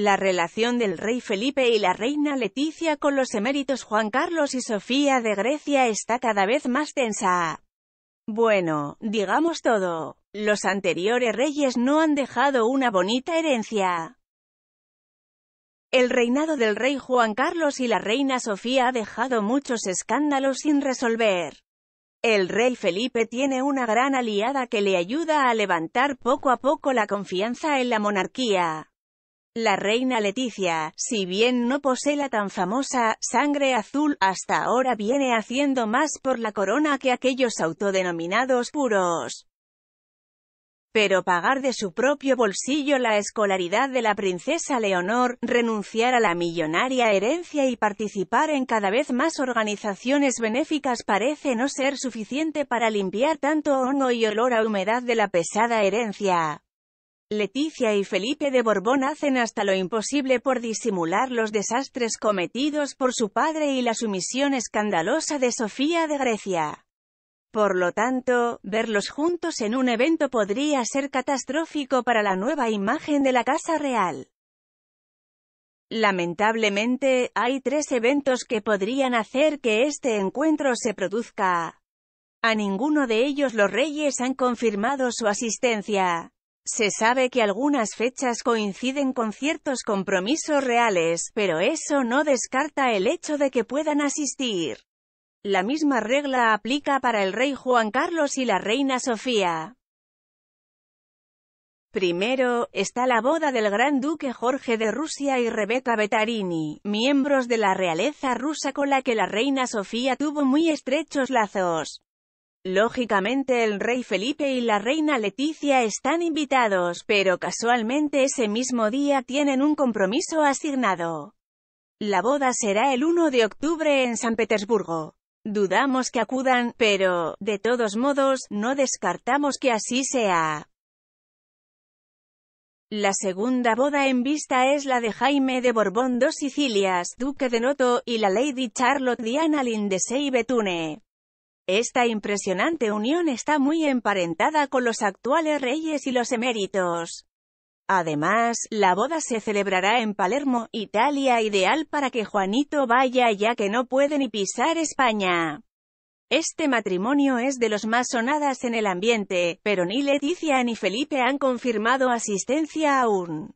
La relación del rey Felipe y la reina Leticia con los eméritos Juan Carlos y Sofía de Grecia está cada vez más tensa. Bueno, digamos todo, los anteriores reyes no han dejado una bonita herencia. El reinado del rey Juan Carlos y la reina Sofía ha dejado muchos escándalos sin resolver. El rey Felipe tiene una gran aliada que le ayuda a levantar poco a poco la confianza en la monarquía. La reina Leticia, si bien no posee la tan famosa sangre azul, hasta ahora viene haciendo más por la corona que aquellos autodenominados puros. Pero pagar de su propio bolsillo la escolaridad de la princesa Leonor, renunciar a la millonaria herencia y participar en cada vez más organizaciones benéficas parece no ser suficiente para limpiar tanto hongo y olor a humedad de la pesada herencia. Leticia y Felipe de Borbón hacen hasta lo imposible por disimular los desastres cometidos por su padre y la sumisión escandalosa de Sofía de Grecia. Por lo tanto, verlos juntos en un evento podría ser catastrófico para la nueva imagen de la Casa Real. Lamentablemente, hay tres eventos que podrían hacer que este encuentro se produzca. A ninguno de ellos los reyes han confirmado su asistencia. Se sabe que algunas fechas coinciden con ciertos compromisos reales, pero eso no descarta el hecho de que puedan asistir. La misma regla aplica para el rey Juan Carlos y la reina Sofía. Primero, está la boda del gran duque Jorge de Rusia y Rebeca Betarini, miembros de la realeza rusa con la que la reina Sofía tuvo muy estrechos lazos. Lógicamente el rey Felipe y la reina Leticia están invitados, pero casualmente ese mismo día tienen un compromiso asignado. La boda será el 1 de octubre en San Petersburgo. Dudamos que acudan, pero, de todos modos, no descartamos que así sea. La segunda boda en vista es la de Jaime de Borbón dos Sicilias, duque de Noto, y la Lady Charlotte Diana Lindesey Betune. Esta impresionante unión está muy emparentada con los actuales reyes y los eméritos. Además, la boda se celebrará en Palermo, Italia, ideal para que Juanito vaya ya que no puede ni pisar España. Este matrimonio es de los más sonadas en el ambiente, pero ni Leticia ni Felipe han confirmado asistencia aún.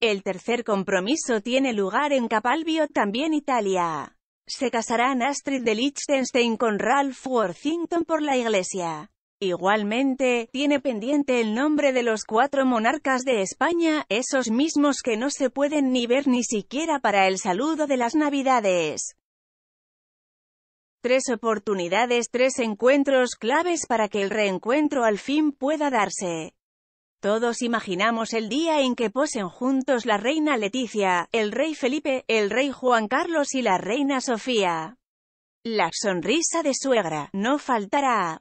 El tercer compromiso tiene lugar en Capalbio, también Italia. Se casarán Astrid de Liechtenstein con Ralph Worthington por la iglesia. Igualmente, tiene pendiente el nombre de los cuatro monarcas de España, esos mismos que no se pueden ni ver ni siquiera para el saludo de las Navidades. Tres oportunidades, tres encuentros claves para que el reencuentro al fin pueda darse. Todos imaginamos el día en que posen juntos la reina Leticia, el rey Felipe, el rey Juan Carlos y la reina Sofía. La sonrisa de suegra no faltará.